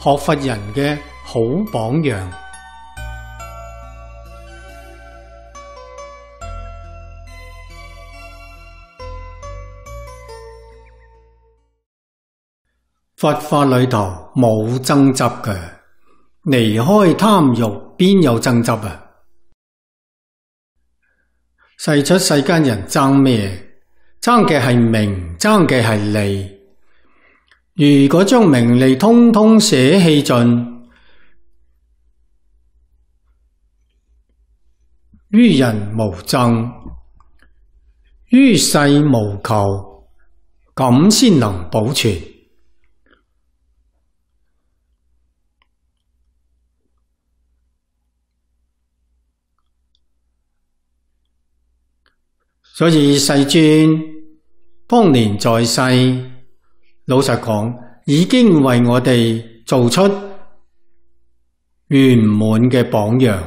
学佛人嘅好榜样，佛法里头冇争执嘅，离开贪欲边有争执啊？世出世间人争咩？争嘅系名，争嘅系利。如果将名利通通舍弃尽，于人无憎，于世无求，咁先能保存。所以世尊当年在世。老实讲，已经为我哋做出圆满嘅榜样。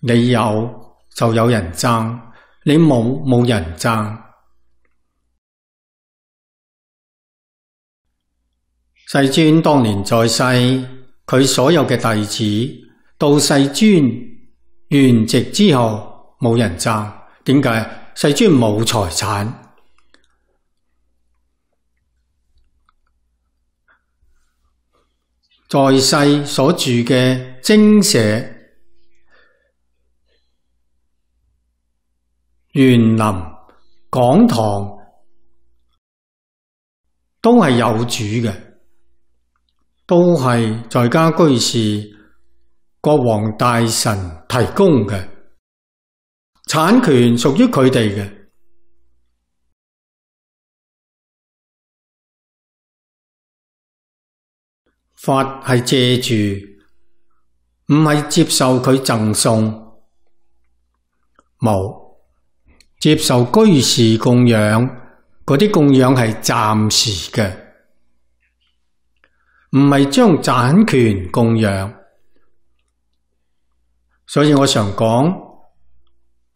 你有就有人争，你冇冇人争。世尊当年在世，佢所有嘅弟子到世尊圆寂之后。冇人争，点解？世尊冇财产，在世所住嘅精舍、园林、讲堂，都系有主嘅，都系在家居士、国王大臣提供嘅。产权属于佢哋嘅，法系借住，唔系接受佢赠送，冇接受居士供养，嗰啲供养系暂时嘅，唔系将产权供养，所以我常讲。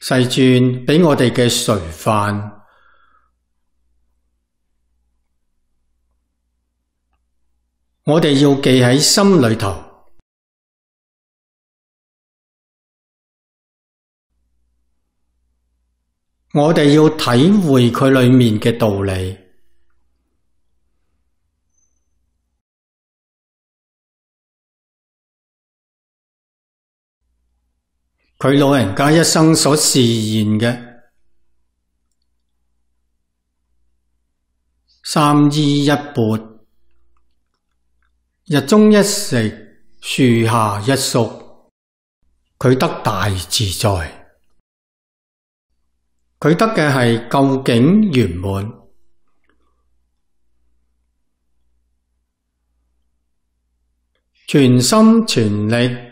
世转俾我哋嘅垂范，我哋要记喺心里头，我哋要体会佢里面嘅道理。佢老人家一生所示言嘅三衣一钵，日中一食，树下一宿，佢得大自在，佢得嘅系究竟圆满，全心全力。